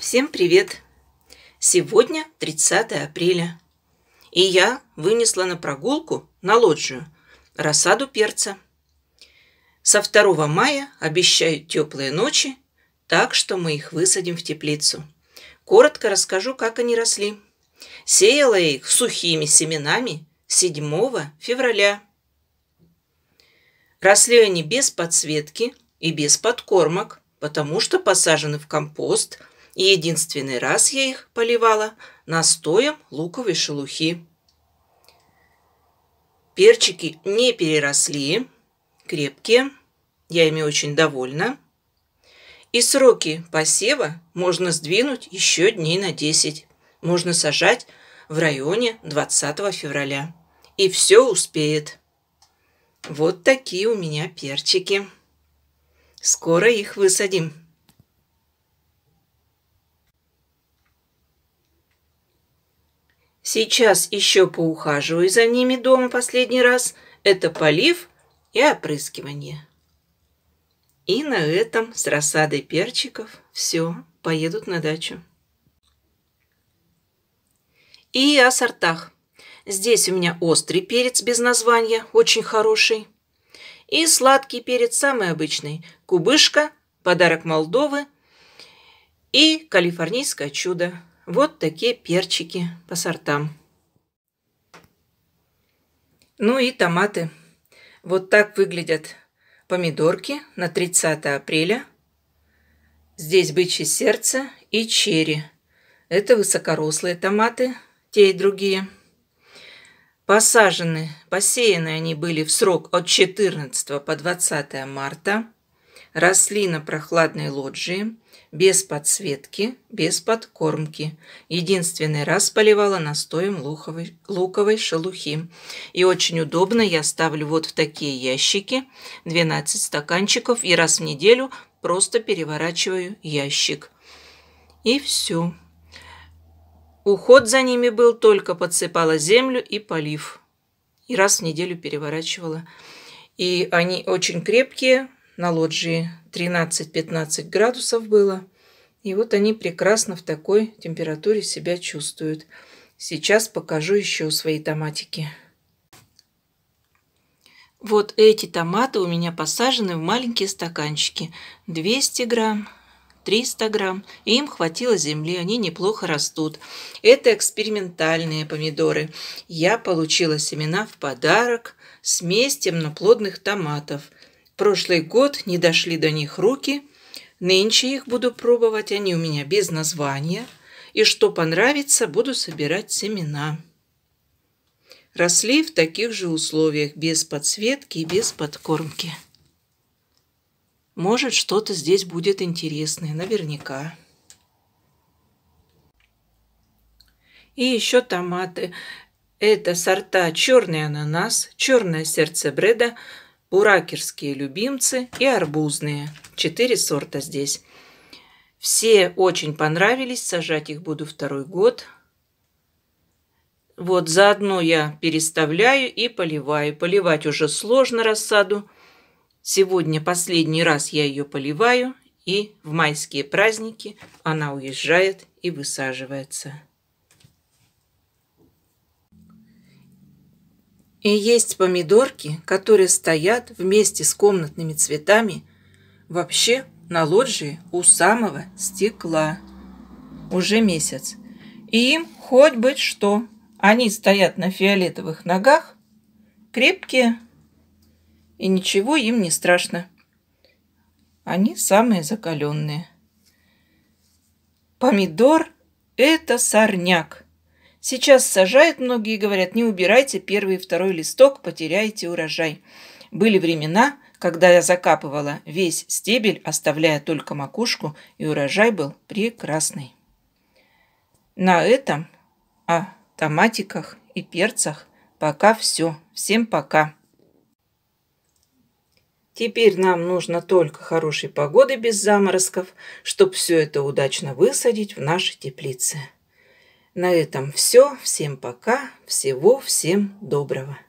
Всем привет! Сегодня 30 апреля. И я вынесла на прогулку на лоджию рассаду перца. Со 2 мая обещают теплые ночи, так что мы их высадим в теплицу. Коротко расскажу, как они росли. Сеяла я их сухими семенами 7 февраля. Росли они без подсветки и без подкормок, потому что посажены в компост – и единственный раз я их поливала настоем луковой шелухи. Перчики не переросли, крепкие, я ими очень довольна. И сроки посева можно сдвинуть еще дней на 10. Можно сажать в районе 20 февраля. И все успеет. Вот такие у меня перчики. Скоро их высадим. Сейчас еще поухаживаю за ними дома последний раз. Это полив и опрыскивание. И на этом с рассадой перчиков все, поедут на дачу. И о сортах. Здесь у меня острый перец без названия, очень хороший. И сладкий перец самый обычный. Кубышка, подарок Молдовы и калифорнийское чудо. Вот такие перчики по сортам. Ну и томаты. Вот так выглядят помидорки на 30 апреля. Здесь бычье сердце и черри. Это высокорослые томаты, те и другие. Посажены, посеяны они были в срок от 14 по 20 марта росли на прохладной лоджии, без подсветки, без подкормки. Единственный раз поливала настоем луковой, луковой шелухи. И очень удобно я ставлю вот в такие ящики 12 стаканчиков и раз в неделю просто переворачиваю ящик. И все. Уход за ними был, только подсыпала землю и полив. И раз в неделю переворачивала. И они очень крепкие, на лоджии 13-15 градусов было. И вот они прекрасно в такой температуре себя чувствуют. Сейчас покажу еще свои томатики. Вот эти томаты у меня посажены в маленькие стаканчики. 200 грамм, 300 грамм. И им хватило земли, они неплохо растут. Это экспериментальные помидоры. Я получила семена в подарок с смесь темноплодных томатов – Прошлый год не дошли до них руки, нынче их буду пробовать, они у меня без названия, и что понравится, буду собирать семена. Росли в таких же условиях, без подсветки и без подкормки. Может, что-то здесь будет интересное, наверняка. И еще томаты. Это сорта черный ананас, черное сердце бреда, буракерские любимцы и арбузные. Четыре сорта здесь. Все очень понравились, сажать их буду второй год. Вот заодно я переставляю и поливаю. Поливать уже сложно рассаду. Сегодня последний раз я ее поливаю, и в майские праздники она уезжает и высаживается. И есть помидорки, которые стоят вместе с комнатными цветами вообще на лоджии у самого стекла. Уже месяц. И им хоть бы что. Они стоят на фиолетовых ногах, крепкие, и ничего им не страшно. Они самые закаленные. Помидор – это сорняк – Сейчас сажают многие и говорят, не убирайте первый и второй листок, потеряете урожай. Были времена, когда я закапывала весь стебель, оставляя только макушку, и урожай был прекрасный. На этом о томатиках и перцах пока все. Всем пока! Теперь нам нужно только хорошей погоды без заморозков, чтобы все это удачно высадить в наши теплицы. На этом все. Всем пока. Всего всем доброго.